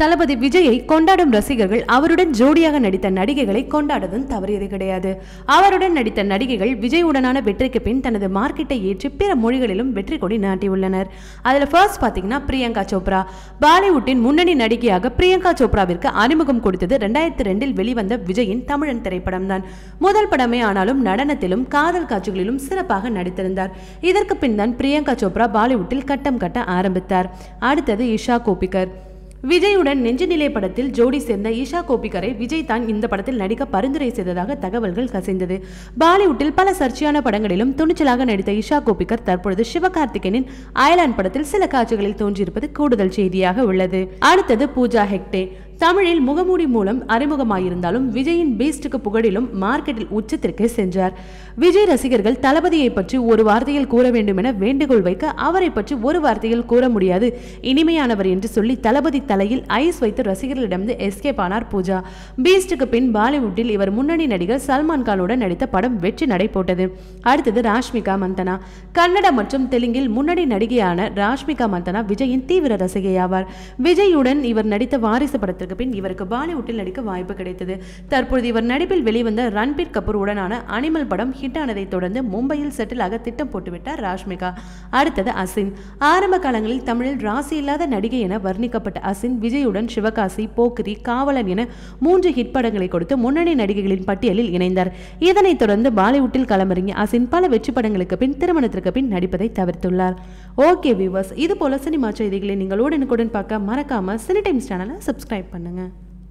தளபதி விஜயை கொண்டாடும் ரசிகர்கள் அவருடன் ஜோடியாக நடித்த நடிகைகளை கொண்டாடுவதும் தவறியது கிடையாது அவருடன் நடித்த நடிகைகள் விஜயுடனான வெற்றிக்கு பின் தனது மார்க்கெட்டை ஏற்றி பிற மொழிகளிலும் வெற்றி கொடி நாட்டியுள்ளனர் அதில் ஃபர்ஸ்ட் பார்த்தீங்கன்னா பிரியங்கா சோப்ரா பாலிவுட்டின் முன்னணி நடிகையாக பிரியங்கா சோப்ராவிற்கு அறிமுகம் கொடுத்தது ரெண்டாயிரத்தி ரெண்டில் வெளிவந்த விஜயின் தமிழன் திரைப்படம் தான் முதல் படமே ஆனாலும் நடனத்திலும் காதல் காட்சிகளிலும் சிறப்பாக நடித்திருந்தார் இதற்கு பின் தான் பிரியங்கா சோப்ரா பாலிவுட்டில் கட்டம் கட்ட ஆரம்பித்தார் அடுத்தது இஷா கோபிகர் விஜயுடன் நெஞ்சுநிலை படத்தில் ஜோடி சேர்ந்த ஈஷா கோபிகரை விஜய் தான் இந்த படத்தில் நடிக்க பரிந்துரை செய்ததாக தகவல்கள் கசைந்தது பாலிவுட்டில் பல சர்ச்சையான படங்களிலும் துணிச்சலாக நடித்த ஈஷா கோபிகர் தற்பொழுது சிவகார்த்திகேயனின் அயலான் படத்தில் சில காட்சிகளில் தோன்றியிருப்பது கூடுதல் செய்தியாக உள்ளது அடுத்தது பூஜா ஹெக்டே தமிழில் முகமூடி மூலம் அறிமுகமாயிருந்தாலும் விஜயின் பீஸ்டுக்கு புகழிலும் மார்க்கெட்டில் உச்சத்திற்கு சென்றார் விஜய் ரசிகர்கள் தளபதியை பற்றி ஒரு வார்த்தையில் கூற வேண்டும் என வேண்டுகோள் வைக்க அவரை பற்றி ஒரு வார்த்தையில் கூற முடியாது இனிமையானவர் என்று சொல்லி தளபதி தலையில் ஐஸ் வைத்து ரசிகர்களிடமிருந்து எஸ்கேப் ஆனார் பூஜா பீஸ்டுக்கு பின் பாலிவுட்டில் இவர் முன்னணி நடிகர் சல்மான் கானுடன் நடித்த படம் வெற்றி நடைபோட்டது அடுத்தது ராஷ்மிகா மந்தனா கன்னட மற்றும் தெலுங்கில் முன்னணி நடிகையான ராஷ்மிகா மந்தனா விஜயின் தீவிர ரசிகை ஆவார் விஜயுடன் இவர் நடித்த வாரிசு படத்தில் அதற்கு பின் இவருக்கு பாலிவுட்டில் நடிக்க வாய்ப்பு கிடைத்தது தற்போது இவர் நடிப்பில் வெளிவந்த ரன்பீர் கபூர் உடனான அனிமல் படம் ஹிட் ஆனதை தொடர்ந்து மும்பையில் செட்டில் ஆக திட்டம் போட்டுவிட்டார் ராஷ்மிகா அடுத்தது அசின் ஆரம்ப காலங்களில் தமிழில் ராசி இல்லாத நடிகை என வர்ணிக்கப்பட்ட அசின் விஜயுடன் சிவகாசி போக்கிரி காவலன் என மூன்று ஹிட் படங்களை கொடுத்து முன்னணி நடிகைகளின் பட்டியலில் இணைந்தார் இதனைத் தொடர்ந்து பாலிவுட்டில் களமிறங்கிய அசின் பல வெற்றி படங்களுக்கு பின் திருமணத்திற்கு பின் நடிப்பதை தவிர்த்துள்ளார் ஓகே வியூவர்ஸ் இது போல் சினிமா செய்திகளை நீங்கள் உடனுக்குடன் பார்க்க மறக்காமல் சினி டைம்ஸ் சேனலை சப்ஸ்கிரைப் பண்ணுங்கள்